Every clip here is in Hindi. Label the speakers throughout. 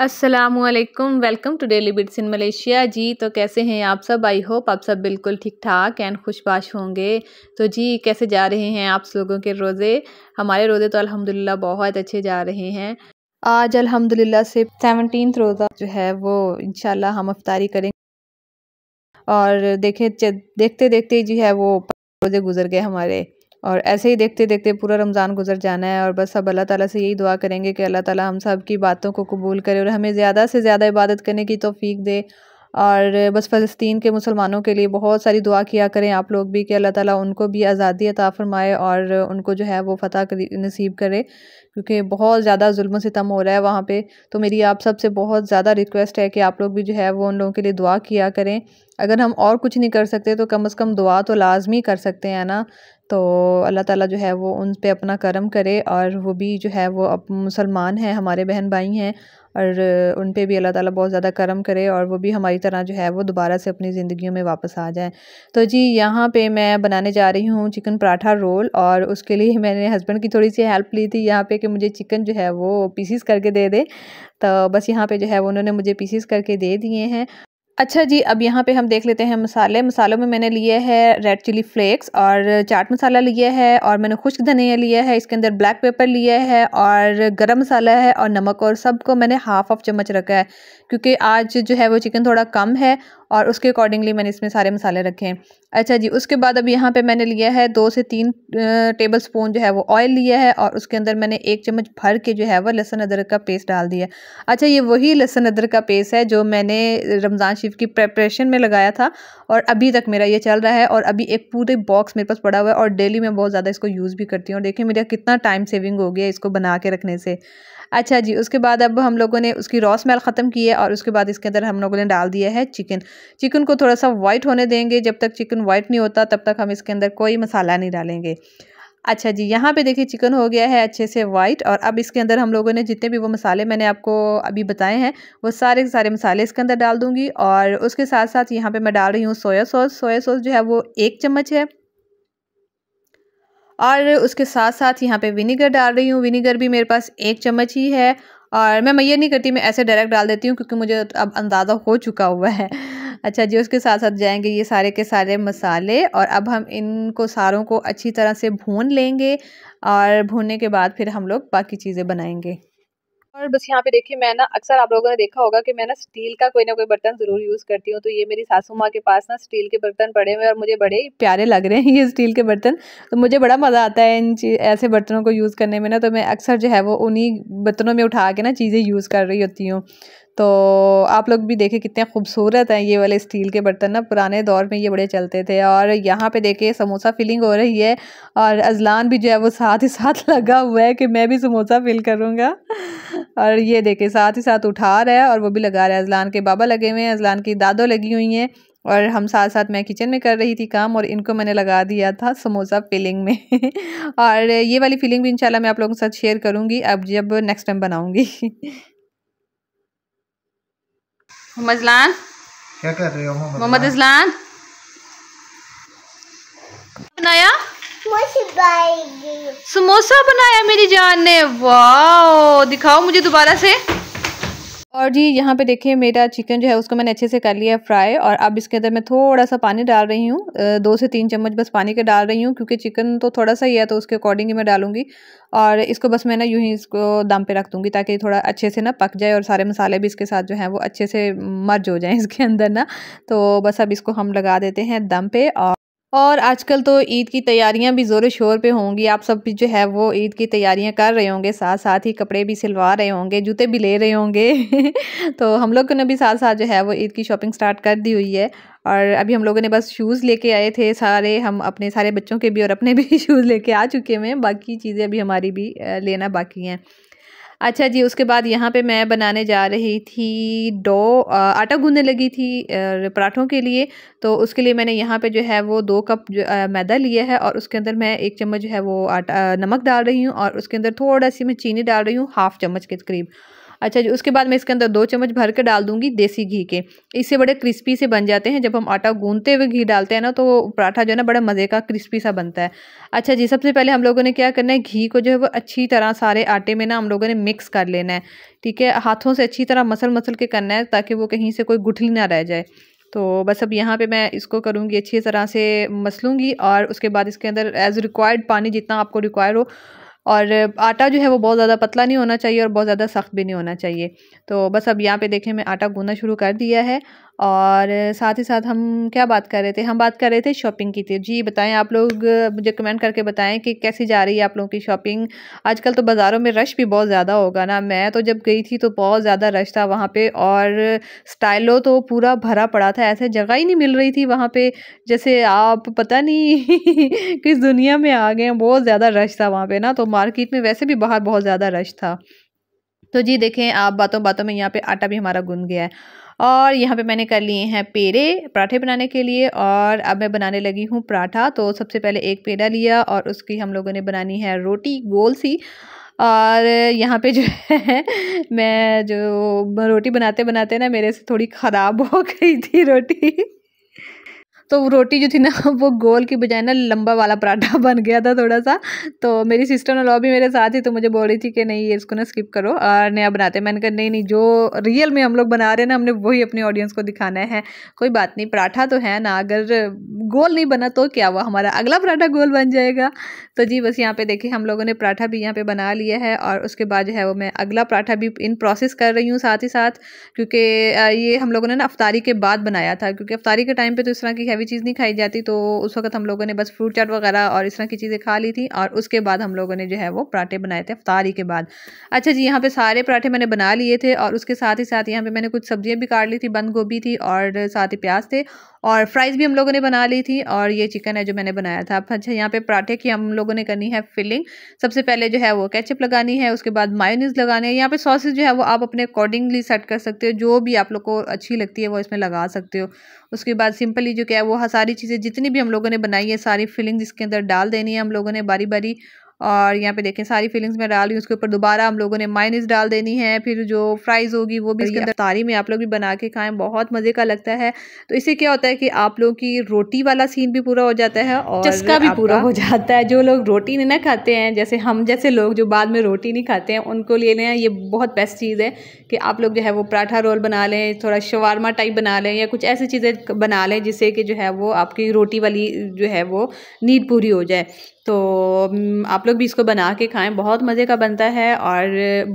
Speaker 1: Aslam welcome to daily bits in Malaysia जी तो कैसे हैं आप सब आई होप आप सब बिल्कुल ठीक ठाक एंड खुशबाश होंगे तो जी कैसे जा रहे हैं आप लोगों के रोज़े हमारे रोज़े तो अल्हम्दुलिल्लाह बहुत अच्छे जा रहे हैं आज अल्हम्दुलिल्लाह से सेवनटीन रोज़ा जो है वो इन हम अफ्तारी करेंगे और देखे देखते देखते जो है वो रोज़े गुजर गए हमारे और ऐसे ही देखते देखते पूरा रमज़ान गुजर जाना है और बस अब अल्लाह ताला से यही दुआ करेंगे कि अल्लाह ताला हम सब की बातों को कबूल करे और हमें ज़्यादा से ज़्यादा इबादत करने की तोफ़ी दे और बस फ़लस्तीन के मुसलमानों के लिए बहुत सारी दुआ किया करें आप लोग भी कि अल्लाह ताला उनको भी आज़ादी अता फरमाए और उनको जो है वो फ़तह नसीब करे क्योंकि बहुत ज़्यादा जुल्म सितम हो रहा है वहाँ पर तो मेरी आप सब से बहुत ज़्यादा रिक्वेस्ट है कि आप लोग भी जो है वो उन लोगों के लिए दुआ किया करें अगर हम और कुछ नहीं कर सकते तो कम अज़ कम दुआ तो लाजमी कर सकते हैं ना तो अल्लाह ताला जो है वो उन पे अपना करम करे और वो भी जो है वो अब मुसलमान हैं हमारे बहन भाई हैं और उन पे भी अल्लाह ताला बहुत ज़्यादा करम करे और वो भी हमारी तरह जो है वो दोबारा से अपनी ज़िंदगियों में वापस आ जाए तो जी यहाँ पे मैं बनाने जा रही हूँ चिकन पराठा रोल और उसके लिए मैंने हस्बैंड की थोड़ी सी हेल्प ली थी यहाँ पे कि मुझे चिकन जो है वो पीसीस करके दे दे तो बस यहाँ पे जो है वो उन्होंने मुझे पीसीस करके दे दिए हैं अच्छा जी अब यहाँ पे हम देख लेते हैं मसाले मसालों में मैंने लिए है रेड चिली फ्लेक्स और चाट मसाला लिया है और मैंने खुश्क धनिया लिया है इसके अंदर ब्लैक पेपर लिया है और गरम मसाला है और नमक और सबको मैंने हाफ ऑफ चम्मच रखा है क्योंकि आज जो है वो चिकन थोड़ा कम है और उसके अकॉर्डिंगली मैंने इसमें सारे मसाले रखे हैं अच्छा जी उसके बाद अब यहाँ पे मैंने लिया है दो से तीन टेबल स्पून जो है वो ऑयल लिया है और उसके अंदर मैंने एक चम्मच भर के जो है वह लहसुन अदरक का पेस्ट डाल दिया अच्छा ये वही लहसुन अदरक का पेस्ट है जो मैंने रमज़ान शरीफ की प्रेपरेशन में लगाया था और अभी तक मेरा ये चल रहा है और अभी एक पूरे बॉक्स मेरे पास पड़ा हुआ है और डेली मैं बहुत ज़्यादा इसको यूज़ भी करती हूँ और देखिए मेरा कितना टाइम सेविंग हो गया इसको बना के रखने से अच्छा जी उसके बाद अब हम लोगों ने उसकी रॉ स्मेल ख़त्म की है और उसके बाद इसके अंदर हम लोगों ने डाल दिया है चिकन चिकन को थोड़ा सा वाइट होने देंगे जब तक चिकन वाइट नहीं होता तब तक हम इसके अंदर कोई मसाला नहीं डालेंगे अच्छा जी यहाँ पे देखिए चिकन हो गया है अच्छे से वाइट और अब इसके अंदर हम लोगों ने जितने भी वो मसाले मैंने आपको अभी बताए हैं वो सारे के सारे मसाले इसके अंदर डाल दूँगी और उसके साथ साथ यहाँ पे मैं डाल रही हूँ सोया सॉस सोया सॉस जो है वो एक चम्मच है और उसके साथ साथ यहाँ पे विनीगर डाल रही हूँ विनीगर भी मेरे पास एक चम्मच ही है और मैं मैयर नहीं करती मैं ऐसे डायरेक्ट डाल देती हूँ क्योंकि मुझे अब अंदाज़ा हो चुका हुआ है अच्छा जी उसके साथ साथ जाएंगे ये सारे के सारे मसाले और अब हम इनको सारों को अच्छी तरह से भून लेंगे और भूनने के बाद फिर हम लोग बाकी चीज़ें बनाएंगे और बस यहाँ पे देखिए मैं ना अक्सर आप लोगों ने देखा होगा कि मैं ना स्टील का कोई ना कोई बर्तन ज़रूर यूज़ करती हूँ तो ये मेरी सासू माँ के पास ना स्टील के बर्तन पड़े हुए और मुझे बड़े ही प्यारे लग रहे हैं ये स्टील के बर्तन तो मुझे बड़ा मज़ा आता है इन ऐसे बर्तनों को यूज़ करने में ना तो मैं अक्सर जो है वो उन्हीं बर्तनों में उठा के ना चीज़ें यूज़ कर रही होती हूँ तो आप लोग भी देखें कितने खूबसूरत हैं ये वाले स्टील के बर्तन ना पुराने दौर में ये बड़े चलते थे और यहाँ पे देखे समोसा फिलिंग हो रही है और अजलान भी जो है वो साथ ही साथ लगा हुआ है कि मैं भी समोसा फिल करूँगा और ये देखे साथ ही साथ उठा रहा है और वो भी लगा रहा है अजलान के बाबा लगे हुए हैं अजलान की दादो लगी हुई हैं और हम साथ साथ मैं किचन में कर रही थी काम और इनको मैंने लगा दिया था समोसा फिलिंग में और ये वाली फीलिंग भी इंशाल्लाह मैं आप लोगों के साथ शेयर करूँगी अब जब नेक्स्ट टाइम बनाऊँगी मोहम्मद इजलान क्या कर रहे हो मोहम्मद इजलान बनाया समोसा बनाया मेरी जान ने वाह दिखाओ मुझे दोबारा से और जी यहाँ पे देखिए मेरा चिकन जो है उसको मैंने अच्छे से कर लिया फ्राई और अब इसके अंदर मैं थोड़ा सा पानी डाल रही हूँ दो से तीन चम्मच बस पानी के डाल रही हूँ क्योंकि चिकन तो थोड़ा सा ही है तो उसके अकॉर्डिंग ही मैं डालूंगी और इसको बस मैं ना यूँ ही इसको दम पे रख दूँगी ताकि थोड़ा अच्छे से ना पक जाए और सारे मसाले भी इसके साथ जो हैं वो अच्छे से मर्ज हो जाएँ इसके अंदर ना तो बस अब इसको हम लगा देते हैं दम पे और और आजकल तो ईद की तैयारियां भी ज़ोर शोर पे होंगी आप सब भी जो है वो ईद की तैयारियां कर रहे होंगे साथ साथ ही कपड़े भी सिलवा रहे होंगे जूते भी ले रहे होंगे तो हम लोग ने भी साथ साथ जो है वो ईद की शॉपिंग स्टार्ट कर दी हुई है और अभी हम लोगों ने बस शूज़ लेके आए थे सारे हम अपने सारे बच्चों के भी और अपने भी शूज़ लेके आ चुके हैं बाकी चीज़ें अभी हमारी भी लेना बाकी हैं अच्छा जी उसके बाद यहाँ पे मैं बनाने जा रही थी डो आटा गूंदने लगी थी पराठों के लिए तो उसके लिए मैंने यहाँ पे जो है वो दो कप जो आ, मैदा लिया है और उसके अंदर मैं एक चम्मच जो है वो आटा नमक डाल रही हूँ और उसके अंदर थोड़ा सी मैं चीनी डाल रही हूँ हाफ़ चम्मच के करीब अच्छा जी उसके बाद मैं इसके अंदर दो चम्मच भर के डाल दूँगी देसी घी के इससे बड़े क्रिस्पी से बन जाते हैं जब हम आटा गूंदते हुए घी डालते हैं ना तो पराठा जो है ना बड़ा मज़े का क्रिस्पी सा बनता है अच्छा जी सबसे पहले हम लोगों ने क्या करना है घी को जो है वो अच्छी तरह सारे आटे में ना हम लोगों ने मिक्स कर लेना है ठीक है हाथों से अच्छी तरह मसल मसल के करना है ताकि वो कहीं से कोई गुठली ना रह जाए तो बस अब यहाँ पे मैं इसको करूँगी अच्छी तरह से मसलूँगी और उसके बाद इसके अंदर एज़ रिक्वायर्ड पानी जितना आपको रिक्वायर हो और आटा जो है वो बहुत ज़्यादा पतला नहीं होना चाहिए और बहुत ज़्यादा सख्त भी नहीं होना चाहिए तो बस अब यहाँ पे देखें मैं आटा गूँना शुरू कर दिया है और साथ ही साथ हम क्या बात कर रहे थे हम बात कर रहे थे शॉपिंग की थी जी बताएं आप लोग मुझे कमेंट करके बताएं कि कैसी जा रही है आप लोगों की शॉपिंग आजकल तो बाज़ारों में रश भी बहुत ज़्यादा होगा ना मैं तो जब गई थी तो बहुत ज़्यादा रश था वहाँ पे और स्टाइलो तो पूरा भरा पड़ा था ऐसे जगह ही नहीं मिल रही थी वहाँ पर जैसे आप पता नहीं किस दुनिया में आ गए हैं बहुत ज़्यादा रश था वहाँ पर ना तो मार्केट में वैसे भी बाहर बहुत ज़्यादा रश था तो जी देखें आप बातों बातों में यहाँ पर आटा भी हमारा गुन गया है और यहाँ पे मैंने कर लिए हैं पेड़े पराठे बनाने के लिए और अब मैं बनाने लगी हूँ पराठा तो सबसे पहले एक पेड़ा लिया और उसकी हम लोगों ने बनानी है रोटी गोल सी और यहाँ पे जो है मैं जो रोटी बनाते बनाते ना मेरे से थोड़ी ख़राब हो गई थी रोटी तो रोटी जो थी ना वो गोल की बजाय ना लंबा वाला पराठा बन गया था थोड़ा सा तो मेरी सिस्टर लॉ भी मेरे साथ ही तो मुझे बोल रही थी कि नहीं ये इसको ना स्किप करो और नया बनाते मैंने कहा नहीं नहीं जो रियल में हम लोग बना रहे हैं ना हमने वही अपने ऑडियंस को दिखाना है कोई बात नहीं पराठा तो है ना अगर गोल नहीं बना तो क्या हुआ हमारा अगला पराठा गोल बन जाएगा तो जी बस यहाँ पर देखिए हम लोगों ने पराठा भी यहाँ पर बना लिया है और उसके बाद जो है वो मैं अगला पराठा भी इन प्रोसेस कर रही हूँ साथ ही साथ क्योंकि ये हम लोगों ने ना अफ्तारी के बाद बनाया था क्योंकि अफ्तारी के टाइम पर तो इस तरह की हैवी चीज़ नहीं खाई जाती तो उस वक्त हम लोगों ने बस फ्रूट चाट वगैरह और इस तरह की चीज़ें खा ली थी और उसके बाद हम लोगों ने जो है वो पराठे बनाए थे अफ्तारी के बाद अच्छा जी यहाँ पे सारे पराठे मैंने बना लिए थे और उसके साथ ही साथ यहाँ पे मैंने कुछ सब्जियाँ भी काट ली थी बंद गोभी थी और साथ ही प्याज थे और फ्राइज़ भी हम लोगों ने बना ली थी और ये चिकन है जो मैंने बनाया था अच्छा यहाँ पे पराठे की हम लोगों ने करनी है फिलिंग सबसे पहले जो है वो केचप लगानी है उसके बाद मायोनीज लगाने हैं यहाँ पे सॉसेज जो है वो आप अपने अकॉर्डिंगली सेट कर सकते हो जो भी आप लोग को अच्छी लगती है वो इसमें लगा सकते हो उसके बाद सिंपली जो क्या है वो सारी चीज़ें जितनी भी हम लोगों ने बनाई है सारी फिलिंग्स इसके अंदर डाल देनी है हम लोगों ने बारी बारी और यहाँ पे देखें सारी फीलिंग्स मैं डाल रही हूँ उसके ऊपर दोबारा हम लोगों ने माइनस डाल देनी है फिर जो फ्राइज़ होगी वो भी इसके अंदर तारी में आप लोग भी बना के खाएं बहुत मज़े का लगता है तो इससे क्या होता है कि आप लोगों की रोटी वाला सीन भी पूरा हो जाता है और चस्का भी पूरा हो जाता है जो लोग रोटी नहीं ना खाते हैं जैसे हम जैसे लोग जो बाद में रोटी नहीं खाते हैं उनको ले लें ये बहुत बेस्ट चीज़ है कि आप लोग जो है वो पराठा रोल बना लें थोड़ा शवारमा टाइप बना लें या कुछ ऐसी चीज़ें बना लें जिससे कि जो है वो आपकी रोटी वाली जो है वो नीड पूरी हो जाए तो आप लोग भी इसको बना के खाएं बहुत मज़े का बनता है और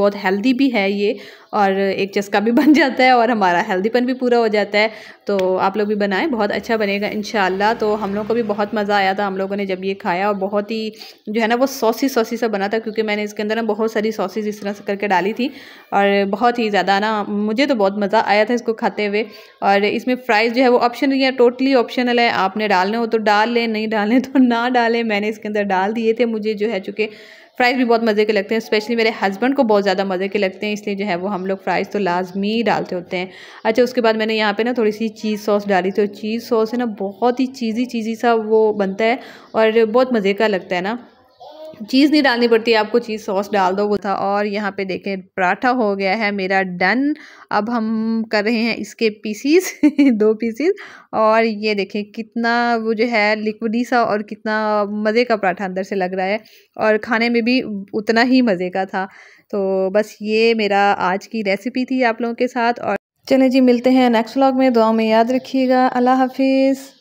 Speaker 1: बहुत हेल्दी भी है ये और एक चस्का भी बन जाता है और हमारा हेल्दीपन भी पूरा हो जाता है तो आप लोग भी बनाएं बहुत अच्छा बनेगा इन तो हम लोग को भी बहुत मज़ा आया था हम लोगों ने जब ये खाया और बहुत ही जो है ना वो सॉसी सॉसी सा बना था क्योंकि मैंने इसके अंदर ना बहुत सारी सॉसेज इस तरह से करके डाली थी और बहुत ही ज़्यादा ना मुझे तो बहुत मज़ा आया था इसको खाते हुए और इसमें फ्राइज़ जो है वो ऑप्शनल या टोटली ऑप्शनल है आपने डालने हो तो डाल लें नहीं डालें तो ना डालें मैंने इसके अंदर डाल दिए थे मुझे जो है चूँकि फ्राइज़ भी बहुत मज़े के लगते हैं स्पेशली मेरे हस्बैंड को बहुत ज़्यादा मज़े के लगते हैं इसलिए जो है वो हम लोग फ्राइज़ तो लाजमी डालते होते हैं अच्छा उसके बाद मैंने यहाँ पर ना थोड़ी सी चीज़ सॉस डाली थी और चीज़ सॉस है ना बहुत ही चीज़ी चीज़ी सा वो बनता है और बहुत मज़े का लगता है ना चीज़ नहीं डालनी पड़ती आपको चीज़ सॉस डाल दो वो था और यहाँ पे देखें पराठा हो गया है मेरा डन अब हम कर रहे हैं इसके पीसीस दो पीसीस और ये देखें कितना वो जो है लिक्विडी सा और कितना मज़े का पराठा अंदर से लग रहा है और खाने में भी उतना ही मज़े का था तो बस ये मेरा आज की रेसिपी थी आप लोगों के साथ और चले जी मिलते हैं नेक्स्ट व्लॉग में दुआ में याद रखिएगा अल्लाह हाफिज़